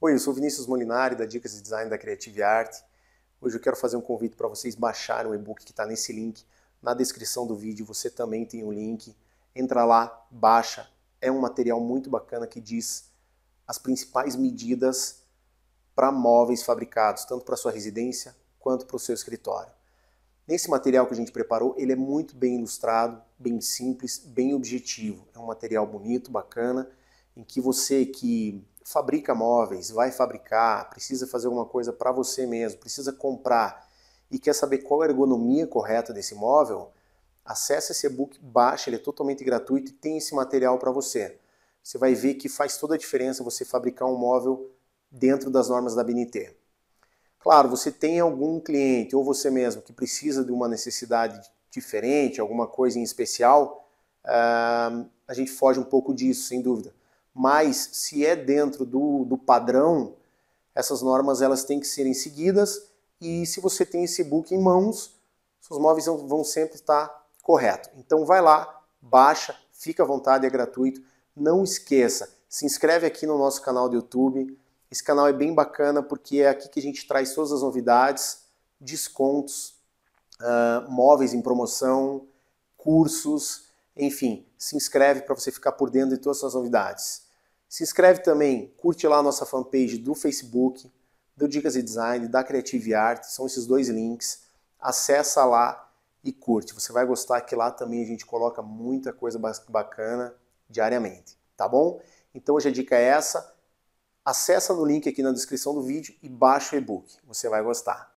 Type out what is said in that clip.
Oi, eu sou Vinícius Molinari da Dicas de Design da Creative Art. Hoje eu quero fazer um convite para vocês baixarem o e-book que está nesse link. Na descrição do vídeo você também tem o um link. Entra lá, baixa. É um material muito bacana que diz as principais medidas para móveis fabricados, tanto para sua residência quanto para o seu escritório. Nesse material que a gente preparou, ele é muito bem ilustrado, bem simples, bem objetivo. É um material bonito, bacana, em que você que fabrica móveis, vai fabricar, precisa fazer alguma coisa para você mesmo, precisa comprar e quer saber qual a ergonomia correta desse móvel, acesse esse e-book, baixa, ele é totalmente gratuito e tem esse material para você. Você vai ver que faz toda a diferença você fabricar um móvel dentro das normas da BNT. Claro, você tem algum cliente ou você mesmo que precisa de uma necessidade diferente, alguma coisa em especial, uh, a gente foge um pouco disso, sem dúvida. Mas se é dentro do, do padrão, essas normas elas têm que serem seguidas e se você tem esse book em mãos, seus móveis vão sempre estar correto. Então vai lá, baixa, fica à vontade, é gratuito. Não esqueça, se inscreve aqui no nosso canal do YouTube, esse canal é bem bacana porque é aqui que a gente traz todas as novidades, descontos, uh, móveis em promoção, cursos, enfim, se inscreve para você ficar por dentro de todas as novidades. Se inscreve também, curte lá a nossa fanpage do Facebook, do Dicas e Design, da Creative Art, são esses dois links. Acessa lá e curte. Você vai gostar que lá também a gente coloca muita coisa bacana diariamente, tá bom? Então hoje a dica é essa. Acesse no link aqui na descrição do vídeo e baixa o e-book. Você vai gostar.